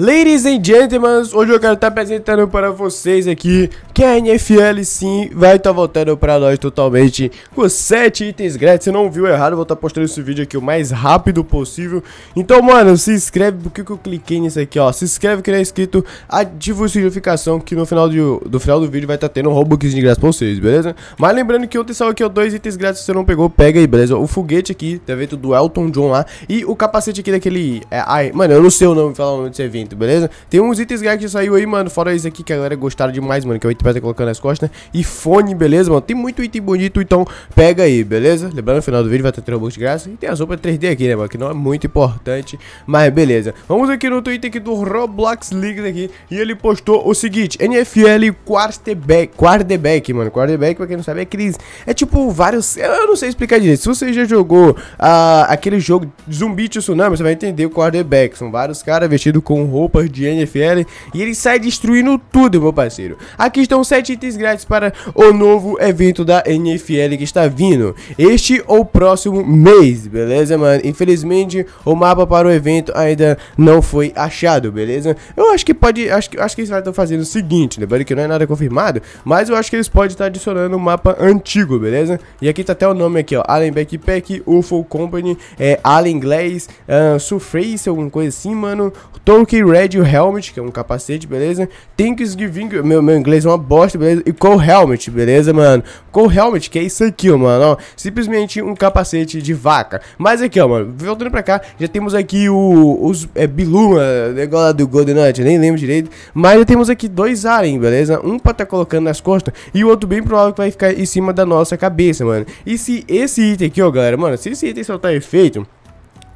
Ladies and gentlemen, hoje eu quero estar tá apresentando para vocês aqui que a NFL sim vai estar tá voltando para nós totalmente com 7 itens grátis. Se não viu errado, eu vou estar tá postando esse vídeo aqui o mais rápido possível. Então, mano, se inscreve, porque que eu cliquei nisso aqui, ó? Se inscreve que não é inscrito, ativa a notificação que no final do, do, final do vídeo vai estar tendo um Robux de graça para vocês, beleza? Mas lembrando que ontem saiu aqui, ó, dois itens grátis, se você não pegou, pega aí, beleza? O foguete aqui, tá evento do Elton John lá, e o capacete aqui daquele... É, ai, mano, eu não sei o nome, falar o nome desse evento beleza? Tem uns itens gag que saiu aí, mano, fora isso aqui que a galera gostaram demais, mano, que é o item colocando nas costas, né? E fone, beleza, mano? Tem muito item bonito, então pega aí, beleza? Lembrando, no final do vídeo vai ter Robux de graça e tem as roupas 3D aqui, né, mano? Que não é muito importante, mas beleza. Vamos aqui no Twitter aqui do Roblox League aqui e ele postou o seguinte, NFL quarterback, quarterback, mano, quarterback, pra quem não sabe, é Cris. É tipo vários, eu não sei explicar direito, se você já jogou ah, aquele jogo Zumbi Tsunami, você vai entender o quarterback, são vários caras vestidos com roupas de NFL e ele sai destruindo tudo, meu parceiro. Aqui estão 7 itens grátis para o novo evento da NFL que está vindo. Este ou próximo mês, beleza, mano? Infelizmente, o mapa para o evento ainda não foi achado, beleza? Eu acho que pode, acho que, acho que eles vão estar fazendo o seguinte, lembrando né? que não é nada confirmado, mas eu acho que eles podem estar adicionando um mapa antigo, beleza? E aqui tá até o nome aqui, ó, Allen Backpack, UFO Company, é, Alien Glass, uh, ah, Surface, alguma coisa assim, mano, Tolkien Red Helmet, que é um capacete, beleza? Thank giving... Meu, meu inglês é uma bosta, beleza? E Cole Helmet, beleza, mano? Cole Helmet, que é isso aqui, mano, ó. Simplesmente um capacete de vaca. Mas aqui, ó, mano, voltando pra cá, já temos aqui o, os... É, Bilu, negócio né, lá do Golden Nut, nem lembro direito. Mas já temos aqui dois Alien, beleza? Um pra tá colocando nas costas e o outro bem provável que vai ficar em cima da nossa cabeça, mano. E se esse item aqui, ó, galera, mano, se esse item soltar efeito...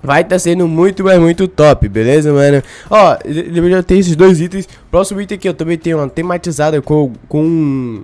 Vai estar tá sendo muito, mas muito top, beleza, mano? Ó, eu já tenho esses dois itens. Próximo item aqui eu também tenho uma tematizada com, com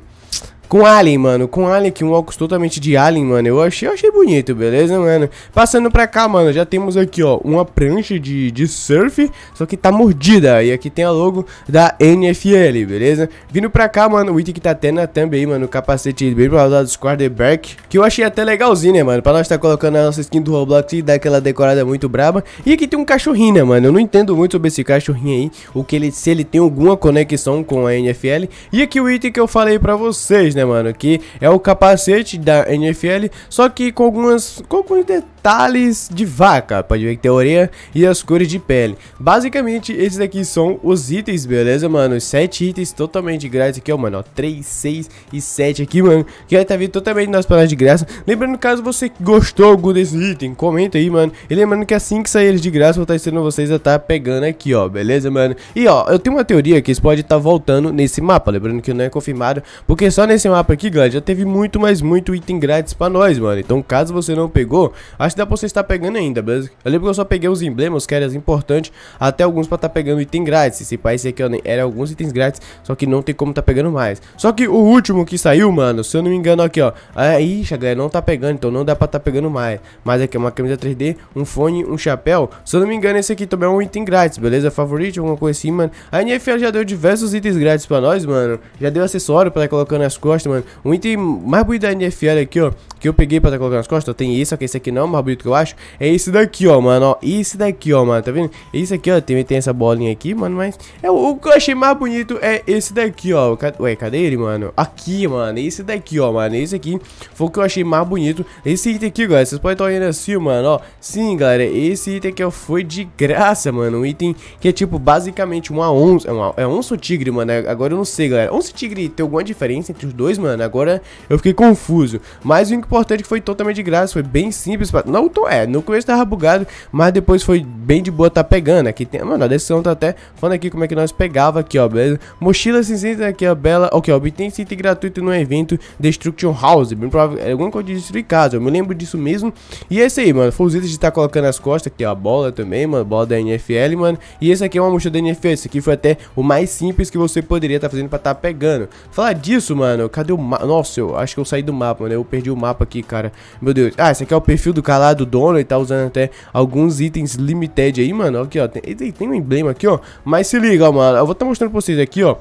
com Alien, mano. Com Alien, que um óculos totalmente de Alien, mano. Eu achei, eu achei bonito, beleza, mano? Passando pra cá, mano, já temos aqui, ó, uma prancha de, de surf, só que tá mordida. E aqui tem a logo da NFL, beleza? Vindo pra cá, mano, o item que tá tendo é também, mano, o capacete bem pra usar do quarterback, que eu achei até legalzinho, né, mano? Pra nós tá colocando a nossa skin do Roblox e dar aquela decorada muito braba. E aqui tem um cachorrinho, né, mano? Eu não entendo muito sobre esse cachorrinho aí, o que ele, se ele tem alguma conexão com a NFL. E aqui o item que eu falei pra vocês, né, né, mano? Que é o capacete da NFL, só que com, algumas, com alguns detalhes de vaca, pode ver que tem orelha e as cores de pele. Basicamente, esses aqui são os itens, beleza, mano? Sete itens totalmente grátis aqui, ó, mano, ó, seis e sete aqui, mano, que vai estar tá vindo totalmente nas palavras de graça. Lembrando, caso você gostou algum desse item, comenta aí, mano. E lembrando que assim que sair eles de graça, vou estar tá ensinando vocês a estar tá pegando aqui, ó, beleza, mano? E, ó, eu tenho uma teoria que eles podem estar voltando nesse mapa, lembrando que não é confirmado, porque só nesse esse mapa aqui, galera, já teve muito, mas muito item grátis pra nós, mano. Então, caso você não pegou, acho que dá pra você estar pegando ainda, beleza? Eu lembro que eu só peguei os emblemas, que eram importantes, até alguns pra estar tá pegando item grátis. Esse país aqui, ó, era alguns itens grátis, só que não tem como tá pegando mais. Só que o último que saiu, mano, se eu não me engano aqui, ó. É, ixi, galera, não tá pegando, então não dá pra tá pegando mais. Mas aqui é uma camisa 3D, um fone, um chapéu. Se eu não me engano, esse aqui também é um item grátis, beleza? Favorito, alguma coisa assim, mano. A NFL já deu diversos itens grátis pra nós, mano. Já deu acessório pra estar colocando as costas costas, mano. Um item mais bonito da NFL aqui, ó. Que eu peguei pra tá colocar nas costas. tem esse, só esse aqui não é o mais bonito que eu acho. É esse daqui, ó, mano. Ó, esse daqui, ó, mano. Tá vendo? Esse aqui, ó. Tem, tem essa bolinha aqui, mano. Mas é, o, o que eu achei mais bonito é esse daqui, ó. Ué, cadê ele, mano? Aqui, mano. Esse daqui, ó, mano. Esse aqui foi o que eu achei mais bonito. Esse item aqui, galera. Vocês podem estar olhando assim, mano, ó. Sim, galera. Esse item aqui, ó, foi de graça, mano. Um item que é, tipo, basicamente uma onça. É, uma, é onça ou tigre, mano? É, agora eu não sei, galera. Onça e tigre tem alguma diferença entre os dois? 2, mano, agora eu fiquei confuso. Mas o importante que foi totalmente de graça, foi bem simples. Pra... Não, tô, é, no começo tava bugado, mas depois foi bem de boa tá pegando. Aqui tem, mano, a decisão tá até falando aqui como é que nós pegava aqui, ó, beleza? Mochila cinzenta aqui, ó, bela. Ok, ó, obtém cinto gratuito no evento Destruction House. Bem provável, é alguma coisa de destruir casa, eu me lembro disso mesmo. E esse aí, mano, foi os itens de tá colocando as costas, aqui, ó, a bola também, mano, bola da NFL, mano. E esse aqui é uma mochila da NFL, esse aqui foi até o mais simples que você poderia tá fazendo pra tá pegando. Falar disso, mano, cadê o mapa? Nossa, eu acho que eu saí do mapa, mano. Eu perdi o mapa aqui, cara. Meu Deus. Ah, esse aqui é o perfil do calado dono. Ele tá usando até alguns itens limited aí, mano. Aqui, ó. Tem, tem um emblema aqui, ó. Mas se liga, ó, mano. Eu vou estar tá mostrando pra vocês aqui, ó.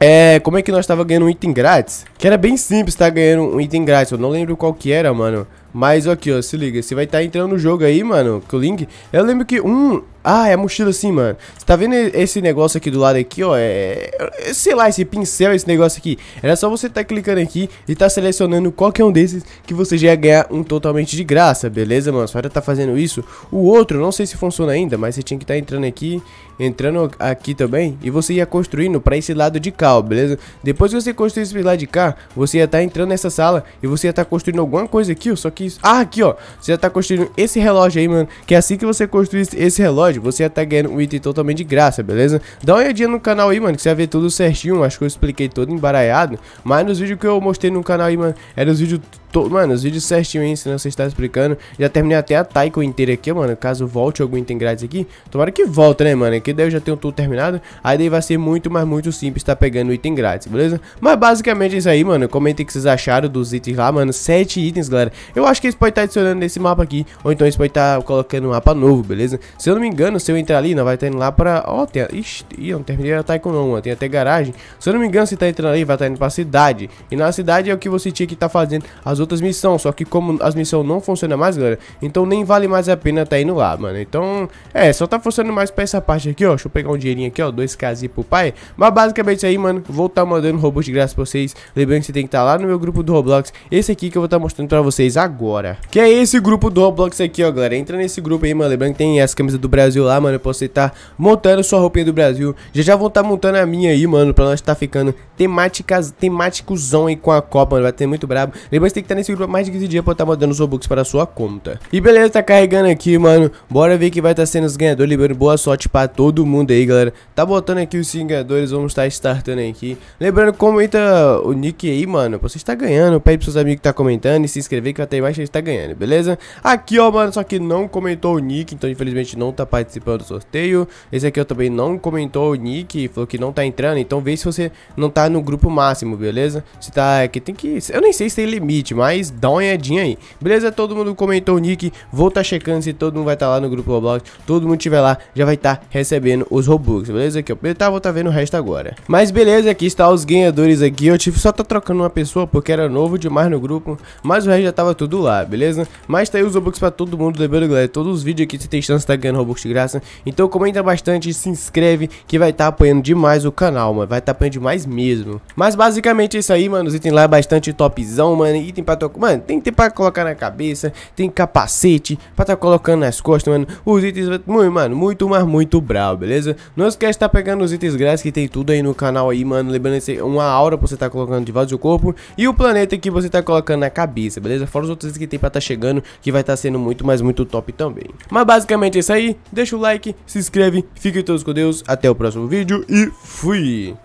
É, como é que nós tava ganhando um item grátis? Que era bem simples, tá ganhando um item grátis. Eu não lembro qual que era, mano. Mas aqui, ó, se liga. Você vai estar tá entrando no jogo aí, mano, com o link. Eu lembro que um ah, é a mochila assim, mano. Você tá vendo esse negócio aqui do lado aqui, ó? É, é, sei lá, esse pincel, esse negócio aqui. Era só você tá clicando aqui e tá selecionando qualquer um desses que você já ia ganhar um totalmente de graça, beleza, mano? Só tá fazendo isso. O outro, não sei se funciona ainda, mas você tinha que estar tá entrando aqui, entrando aqui também. E você ia construindo pra esse lado de cá, ó, beleza? Depois que você construir esse lado de cá, você ia estar tá entrando nessa sala e você ia estar tá construindo alguma coisa aqui, ó. Só que isso... Ah, aqui, ó. Você já tá construindo esse relógio aí, mano. Que é assim que você construir esse relógio você ia estar tá ganhando um item totalmente de graça, beleza? Dá uma olhadinha no canal aí, mano, que você vai ver tudo certinho. Acho que eu expliquei todo embaralhado. Mas nos vídeos que eu mostrei no canal aí, mano, eram é os vídeos To... Mano, os vídeos certinho aí, senão você está explicando. Já terminei até a Taiko inteira aqui, mano. Caso volte algum item grátis aqui. Tomara que volta, né, mano? Que daí eu já tenho tudo terminado. Aí daí vai ser muito, mas muito simples estar tá pegando item grátis, beleza? Mas basicamente é isso aí, mano. Comentem o que vocês acharam dos itens lá, mano. Sete itens, galera. Eu acho que eles podem estar adicionando nesse mapa aqui. Ou então eles podem estar colocando um mapa novo, beleza? Se eu não me engano engano, se eu entrar ali, não vai estar tá indo lá pra... Ó, oh, tem... Ixi, eu não terminei a Taiko não, mano. Tem até garagem. Se eu não me engano, se tá entrando ali, vai estar tá indo pra cidade. E na cidade é o que você tinha que estar tá fazendo as outras missões. Só que como as missões não funcionam mais, galera, então nem vale mais a pena tá indo lá, mano. Então, é, só tá funcionando mais pra essa parte aqui, ó. Deixa eu pegar um dinheirinho aqui, ó. 2kzinho pro pai. Mas basicamente é isso aí, mano. Vou tá mandando robô de graça pra vocês. Lembrando que você tem que estar tá lá no meu grupo do Roblox. Esse aqui que eu vou estar tá mostrando pra vocês agora. Que é esse grupo do Roblox aqui, ó, galera. Entra nesse grupo aí, mano. Lembrando que tem as camisas do Brasil Brasil lá, mano. Eu posso estar tá montando sua roupinha do Brasil. Já já vou estar tá montando a minha aí, mano. Pra nós estar tá ficando temáticas, temáticozão aí com a Copa, mano. Vai ter muito brabo. Lembrando tem que estar tá nesse grupo mais de 15 dias pra eu estar tá mandando os Robux para sua conta. E beleza, tá carregando aqui, mano. Bora ver que vai estar tá sendo os ganhadores. boa sorte pra todo mundo aí, galera. Tá botando aqui os 5 ganhadores. Vamos estar startando aqui. Lembrando, comenta o nick aí, mano. Você está ganhando. Pede pros seus amigos que tá comentando e se inscrever que até embaixo a gente está ganhando, beleza? Aqui, ó, mano. Só que não comentou o nick, então infelizmente não tá aparecendo participando do sorteio. Esse aqui eu também não comentou o nick, falou que não tá entrando, então vê se você não tá no grupo máximo, beleza? Se tá aqui, é tem que... Eu nem sei se tem limite, mas dá uma olhadinha aí. Beleza? Todo mundo comentou o nick, vou tá checando se todo mundo vai estar tá lá no grupo Roblox. Todo mundo tiver lá, já vai estar tá recebendo os Robux, beleza? Aqui, eu tá, vou tá vendo o resto agora. Mas beleza, aqui está os ganhadores aqui. Eu tive só tá trocando uma pessoa porque era novo demais no grupo, mas o resto já tava tudo lá, beleza? Mas tá aí os Robux pra todo mundo, lembrando, galera, todos os vídeos aqui você tem chance tá ganhando Robux de graça. Então comenta bastante e se inscreve que vai estar tá apoiando demais o canal, mano. Vai estar tá apoiando demais mesmo. Mas basicamente é isso aí, mano. Os itens lá é bastante topzão, mano. Item pra tocar. Mano, tem item pra colocar na cabeça, tem capacete pra tá colocando nas costas, mano. Os itens, muito, mano, muito, mas muito brabo, beleza? Não esquece de tá pegando os itens grátis que tem tudo aí no canal aí, mano. Lembrando que é uma aura pra você tá colocando de volta do corpo e o planeta que você tá colocando na cabeça, beleza? Fora os outros itens que tem pra tá chegando, que vai tá sendo muito, mas muito top também. Mas basicamente é isso aí deixa o like, se inscreve, fiquem todos com Deus, até o próximo vídeo e fui!